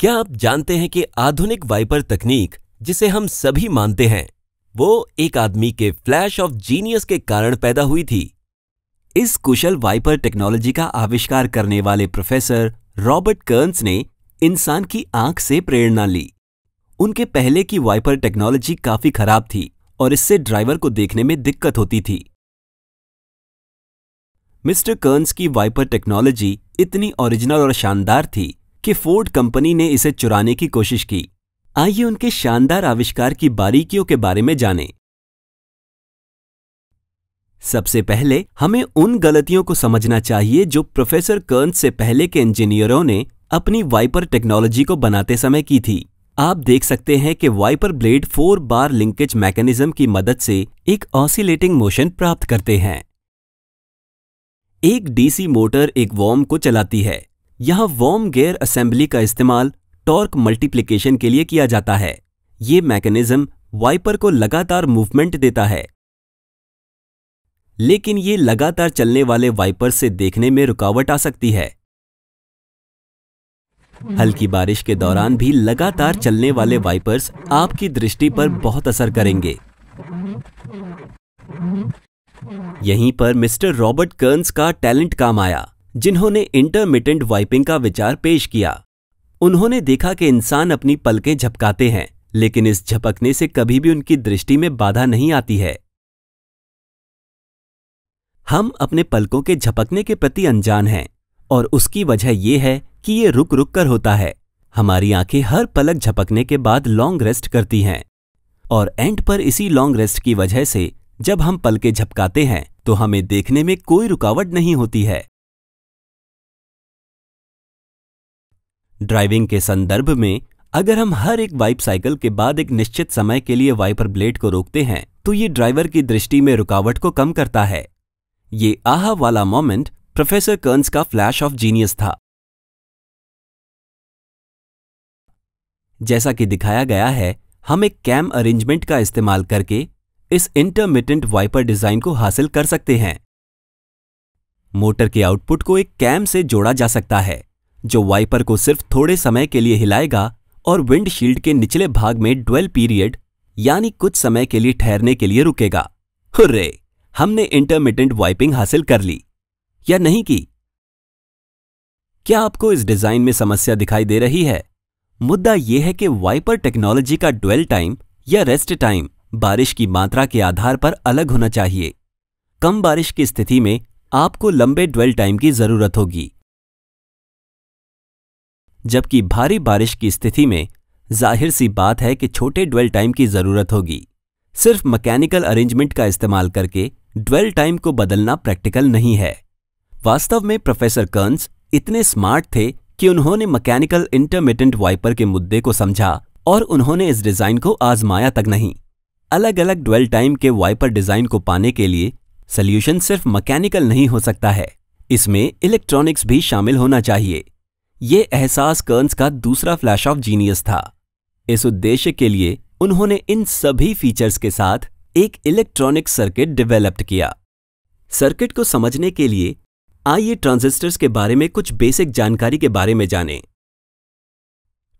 क्या आप जानते हैं कि आधुनिक वाइपर तकनीक जिसे हम सभी मानते हैं वो एक आदमी के फ्लैश ऑफ जीनियस के कारण पैदा हुई थी इस कुशल वाइपर टेक्नोलॉजी का आविष्कार करने वाले प्रोफेसर रॉबर्ट कर्न्स ने इंसान की आंख से प्रेरणा ली उनके पहले की वाइपर टेक्नोलॉजी काफी खराब थी और इससे ड्राइवर को देखने में दिक्कत होती थी मिस्टर कर्न्स की वाइपर टेक्नोलॉजी इतनी ओरिजिनल और शानदार थी कि फोर्ड कंपनी ने इसे चुराने की कोशिश की आइए उनके शानदार आविष्कार की बारीकियों के बारे में जानें। सबसे पहले हमें उन गलतियों को समझना चाहिए जो प्रोफेसर कर्न से पहले के इंजीनियरों ने अपनी वाइपर टेक्नोलॉजी को बनाते समय की थी आप देख सकते हैं कि wiper blade four bar linkage mechanism की मदद से एक ऑसिलेटिंग मोशन प्राप्त करते हैं एक डीसी मोटर एक वॉर्म को चलाती है यहां वॉर्म गेयर असेंबली का इस्तेमाल टॉर्क मल्टीप्लिकेशन के लिए किया जाता है ये मैकेनिज्म वाइपर को लगातार मूवमेंट देता है लेकिन ये लगातार चलने वाले वाइपर से देखने में रुकावट आ सकती है हल्की बारिश के दौरान भी लगातार चलने वाले वाइपर्स आपकी दृष्टि पर बहुत असर करेंगे यहीं पर मिस्टर रॉबर्ट कर्न्स का टैलेंट काम आया जिन्होंने इंटरमिटेंट वाइपिंग का विचार पेश किया उन्होंने देखा कि इंसान अपनी पलकें झपकाते हैं लेकिन इस झपकने से कभी भी उनकी दृष्टि में बाधा नहीं आती है हम अपने पलकों के झपकने के प्रति अनजान हैं और उसकी वजह यह है कि ये रुक रुक कर होता है हमारी आंखें हर पलक झपकने के बाद लॉन्ग रेस्ट करती हैं और एंड पर इसी लॉन्ग रेस्ट की वजह से जब हम पलके झपकाते हैं तो हमें देखने में कोई रुकावट नहीं होती है ड्राइविंग के संदर्भ में अगर हम हर एक वाइप साइकिल के बाद एक निश्चित समय के लिए वाइपर ब्लेड को रोकते हैं तो ये ड्राइवर की दृष्टि में रुकावट को कम करता है ये आहा वाला मोमेंट प्रोफेसर कर्न्स का फ्लैश ऑफ जीनियस था जैसा कि दिखाया गया है हम एक कैम अरेंजमेंट का इस्तेमाल करके इस इंटरमिटेंट वाइपर डिजाइन को हासिल कर सकते हैं मोटर के आउटपुट को एक कैम से जोड़ा जा सकता है जो वाइपर को सिर्फ थोड़े समय के लिए हिलाएगा और विंडशील्ड के निचले भाग में ड्वेल पीरियड यानी कुछ समय के लिए ठहरने के लिए रुकेगा हुर्रे हमने इंटरमीडियंट वाइपिंग हासिल कर ली या नहीं की क्या आपको इस डिजाइन में समस्या दिखाई दे रही है मुद्दा यह है कि वाइपर टेक्नोलॉजी का ड्वेल टाइम या रेस्ट टाइम बारिश की मात्रा के आधार पर अलग होना चाहिए कम बारिश की स्थिति में आपको लंबे ड्वेल टाइम की जरूरत होगी जबकि भारी बारिश की स्थिति में जाहिर सी बात है कि छोटे ड्वेल टाइम की ज़रूरत होगी सिर्फ मैकेनिकल अरेंजमेंट का इस्तेमाल करके ड्वेल टाइम को बदलना प्रैक्टिकल नहीं है वास्तव में प्रोफेसर कर्न्स इतने स्मार्ट थे कि उन्होंने मैकेनिकल इंटरमीडियंट वाइपर के मुद्दे को समझा और उन्होंने इस डिज़ाइन को आजमाया तक नहीं अलग अलग ड्वेल टाइम के वाइपर डिज़ाइन को पाने के लिए सल्यूशन सिर्फ मैकेनिकल नहीं हो सकता है इसमें इलेक्ट्रॉनिक्स भी शामिल होना चाहिए ये एहसास कर्न्स का दूसरा फ्लैश ऑफ जीनियस था इस उद्देश्य के लिए उन्होंने इन सभी फीचर्स के साथ एक इलेक्ट्रॉनिक सर्किट डेवलप्ड किया सर्किट को समझने के लिए आइए ट्रांजिस्टर्स के बारे में कुछ बेसिक जानकारी के बारे में जानें।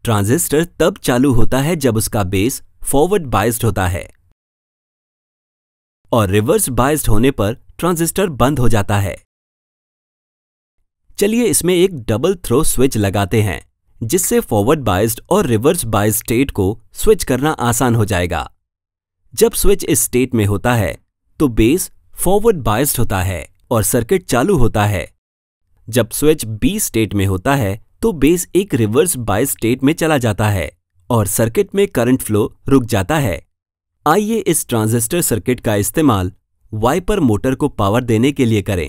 ट्रांजिस्टर तब चालू होता है जब उसका बेस फॉरवर्ड बाइस्ड होता है और रिवर्स बाइस्ड होने पर ट्रांजिस्टर बंद हो जाता है चलिए इसमें एक डबल थ्रो स्विच लगाते हैं जिससे फॉरवर्ड बाइस्ड और रिवर्स बाइज स्टेट को स्विच करना आसान हो जाएगा जब स्विच इस स्टेट में होता है तो बेस फॉरवर्ड बाइस्ड होता है और सर्किट चालू होता है जब स्विच बी स्टेट में होता है तो बेस एक रिवर्स बाय स्टेट में चला जाता है और सर्किट में करंट फ्लो रुक जाता है आइए इस ट्रांजिस्टर सर्किट का इस्तेमाल वाइपर मोटर को पावर देने के लिए करें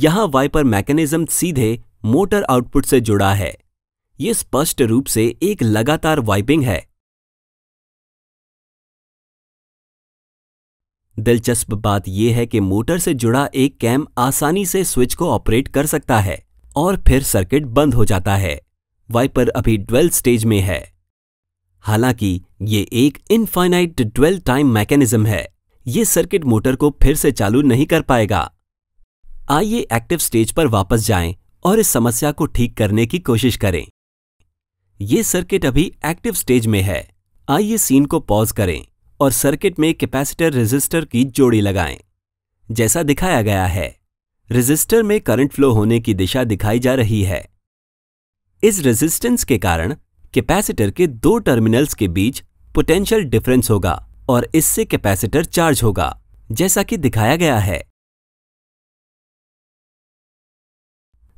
यहां वाइपर मैकेनिज्म सीधे मोटर आउटपुट से जुड़ा है ये स्पष्ट रूप से एक लगातार वाइपिंग है दिलचस्प बात यह है कि मोटर से जुड़ा एक कैम आसानी से स्विच को ऑपरेट कर सकता है और फिर सर्किट बंद हो जाता है वाइपर अभी ड्वेल स्टेज में है हालांकि ये एक इनफाइनाइट ड्वेल टाइम मैकेनिज्म है ये सर्किट मोटर को फिर से चालू नहीं कर पाएगा आइए एक्टिव स्टेज पर वापस जाएं और इस समस्या को ठीक करने की कोशिश करें ये सर्किट अभी एक्टिव स्टेज में है आइए सीन को पॉज करें और सर्किट में कैपेसिटर रेजिस्टर की जोड़ी लगाएं जैसा दिखाया गया है रेजिस्टर में करंट फ्लो होने की दिशा दिखाई जा रही है इस रेजिस्टेंस के कारण कैपेसिटर के दो टर्मिनल्स के बीच पोटेंशियल डिफरेंस होगा और इससे कैपेसिटर चार्ज होगा जैसा कि दिखाया गया है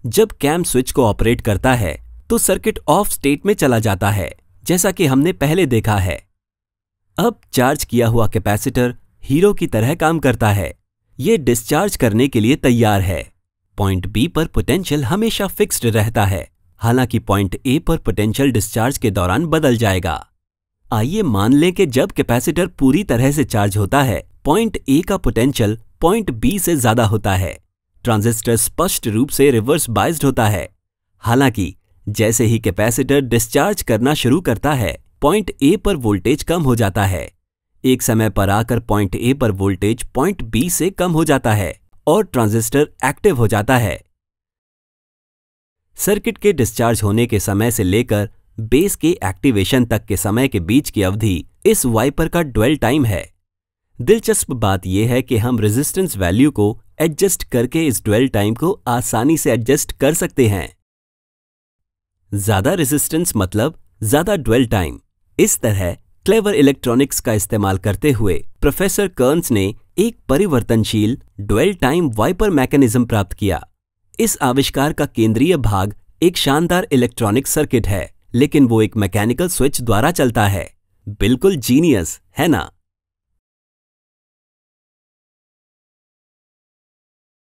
जब कैम स्विच को ऑपरेट करता है तो सर्किट ऑफ स्टेट में चला जाता है जैसा कि हमने पहले देखा है अब चार्ज किया हुआ कैपेसिटर हीरो की तरह काम करता है ये डिस्चार्ज करने के लिए तैयार है पॉइंट बी पर पोटेंशियल हमेशा फिक्स्ड रहता है हालांकि पॉइंट ए पर पोटेंशियल डिस्चार्ज के दौरान बदल जाएगा आइए मान लें कि जब कैपेसिटर पूरी तरह से चार्ज होता है पॉइंट ए का पोटेंशियल पॉइंट बी से ज्यादा होता है ट्रांजिस्टर स्पष्ट रूप से रिवर्स बाइज्ड होता है हालांकि जैसे ही कैपेसिटर डिस्चार्ज करना शुरू करता है पॉइंट ए पर वोल्टेज कम हो जाता है एक समय पर आकर पॉइंट ए पर वोल्टेज पॉइंट बी से कम हो जाता है और ट्रांजिस्टर एक्टिव हो जाता है सर्किट के डिस्चार्ज होने के समय से लेकर बेस के एक्टिवेशन तक के समय के बीच की अवधि इस वाइपर का ड्वेल टाइम है दिलचस्प बात यह है कि हम रेजिस्टेंस वैल्यू को एडजस्ट करके इस ड्वेल टाइम को आसानी से एडजस्ट कर सकते हैं ज्यादा रेजिस्टेंस मतलब ज्यादा ड्वेल टाइम इस तरह क्लेवर इलेक्ट्रॉनिक्स का इस्तेमाल करते हुए प्रोफेसर कर्न्स ने एक परिवर्तनशील ड्वेल टाइम वाइपर मैकेनिज्म प्राप्त किया इस आविष्कार का केंद्रीय भाग एक शानदार इलेक्ट्रॉनिक सर्किट है लेकिन वो एक मैकेनिकल स्विच द्वारा चलता है बिल्कुल जीनियस है ना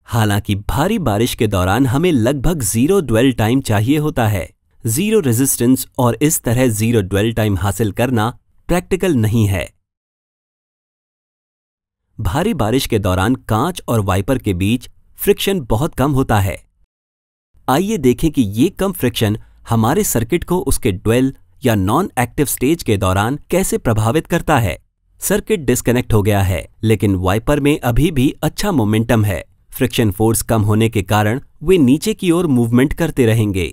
हालांकि भारी बारिश के दौरान हमें लगभग जीरो ड्वेल टाइम चाहिए होता है जीरो रेजिस्टेंस और इस तरह जीरो ड्वेल टाइम हासिल करना प्रैक्टिकल नहीं है भारी बारिश के दौरान कांच और वाइपर के बीच फ्रिक्शन बहुत कम होता है आइए देखें कि ये कम फ्रिक्शन हमारे सर्किट को उसके ड्वेल या नॉन एक्टिव स्टेज के दौरान कैसे प्रभावित करता है सर्किट डिस्कनेक्ट हो गया है लेकिन वाइपर में अभी भी अच्छा मोमेंटम है फ्रिक्शन फोर्स कम होने के कारण वे नीचे की ओर मूवमेंट करते रहेंगे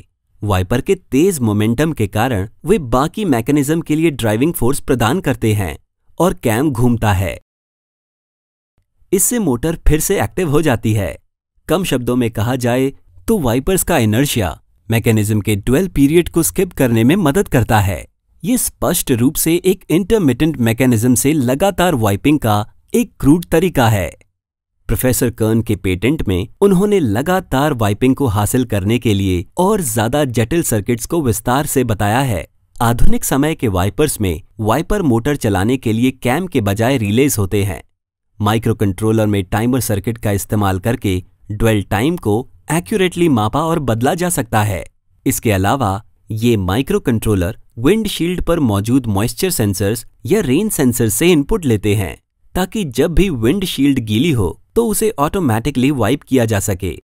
वाइपर के तेज मोमेंटम के कारण वे बाकी मैकेनिज्म के लिए ड्राइविंग फोर्स प्रदान करते हैं और कैम घूमता है इससे मोटर फिर से एक्टिव हो जाती है कम शब्दों में कहा जाए तो वाइपर्स का इनर्शिया मैकेनिज्म के ट्वेल्व पीरियड को स्किप करने में मदद करता है ये स्पष्ट रूप से एक इंटरमिटेंट मैकेनिज्म से लगातार वाइपिंग का एक क्रूड तरीका है प्रोफेसर कर्न के पेटेंट में उन्होंने लगातार वाइपिंग को हासिल करने के लिए और ज्यादा जटिल सर्किट्स को विस्तार से बताया है आधुनिक समय के वाइपर्स में वाइपर मोटर चलाने के लिए कैम के बजाय रिलेज होते हैं माइक्रो कंट्रोलर में टाइमर सर्किट का इस्तेमाल करके ड्वेल टाइम को एक्यूरेटली मापा और बदला जा सकता है इसके अलावा ये माइक्रो कंट्रोलर विंडशील्ड पर मौजूद मॉइस्चर सेंसर्स या रेन सेंसर से इनपुट लेते हैं ताकि जब भी विंडशील्ड गीली हो तो उसे ऑटोमेटिकली वाइप किया जा सके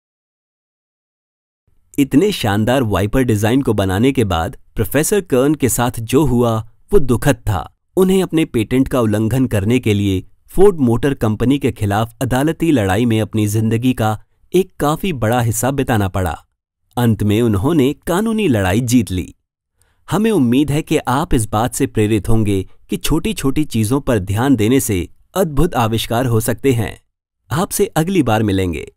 इतने शानदार वाइपर डिजाइन को बनाने के बाद प्रोफेसर कर्न के साथ जो हुआ वो दुखद था उन्हें अपने पेटेंट का उल्लंघन करने के लिए फोर्ड मोटर कंपनी के खिलाफ अदालती लड़ाई में अपनी जिंदगी का एक काफी बड़ा हिस्सा बिताना पड़ा अंत में उन्होंने कानूनी लड़ाई जीत ली हमें उम्मीद है कि आप इस बात से प्रेरित होंगे कि छोटी छोटी चीजों पर ध्यान देने से अद्भुत आविष्कार हो सकते हैं आपसे अगली बार मिलेंगे